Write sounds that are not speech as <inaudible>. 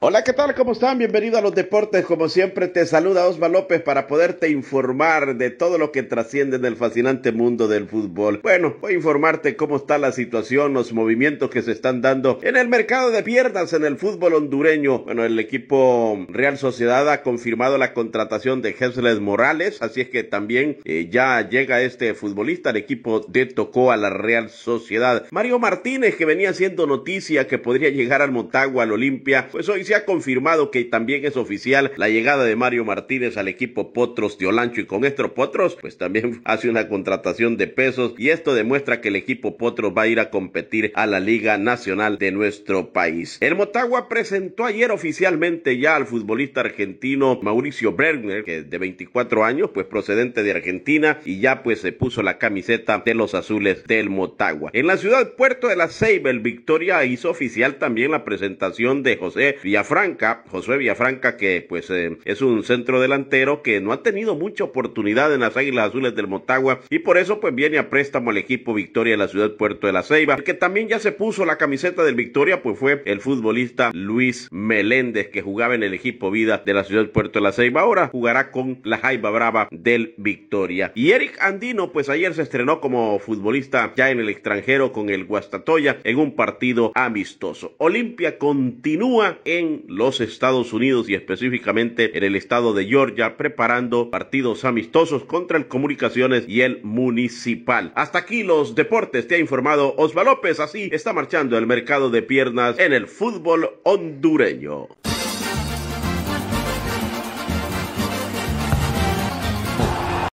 Hola, ¿qué tal? ¿Cómo están? Bienvenido a los deportes. Como siempre, te saluda Osma López para poderte informar de todo lo que trasciende en el fascinante mundo del fútbol. Bueno, voy a informarte cómo está la situación, los movimientos que se están dando en el mercado de piernas en el fútbol hondureño. Bueno, el equipo Real Sociedad ha confirmado la contratación de Jesús Morales, así es que también eh, ya llega este futbolista, el equipo de Tocó a la Real Sociedad. Mario Martínez, que venía haciendo noticia que podría llegar al Motagua, al Olimpia, pues hoy se ha confirmado que también es oficial la llegada de Mario Martínez al equipo Potros de Olancho y con esto Potros pues también <laughs> hace una contratación de pesos y esto demuestra que el equipo Potros va a ir a competir a la Liga Nacional de nuestro país. El Motagua presentó ayer oficialmente ya al futbolista argentino Mauricio Bergner, que de 24 años, pues procedente de Argentina y ya pues se puso la camiseta de los azules del Motagua. En la ciudad Puerto de la Ceiba, el Victoria hizo oficial también la presentación de José Villafranca, Josué Villafranca, que pues eh, es un centro delantero que no ha tenido mucha oportunidad en las Águilas Azules del Motagua y por eso pues viene a préstamo al equipo Victoria de la ciudad Puerto de la Ceiba, el que también ya se puso la camiseta del Victoria, pues fue el futbolista Luis Meléndez que jugaba en el equipo Vida de la ciudad Puerto de la Ceiba, ahora jugará con la Jaiba Brava del Victoria. Y Eric Andino pues ayer se estrenó como futbolista ya en el extranjero con el Guastatoya en un partido amistoso. Olimpia continúa en los Estados Unidos y específicamente en el estado de Georgia preparando partidos amistosos contra el Comunicaciones y el Municipal. Hasta aquí los deportes, te ha informado Osva López, así está marchando el mercado de piernas en el fútbol hondureño.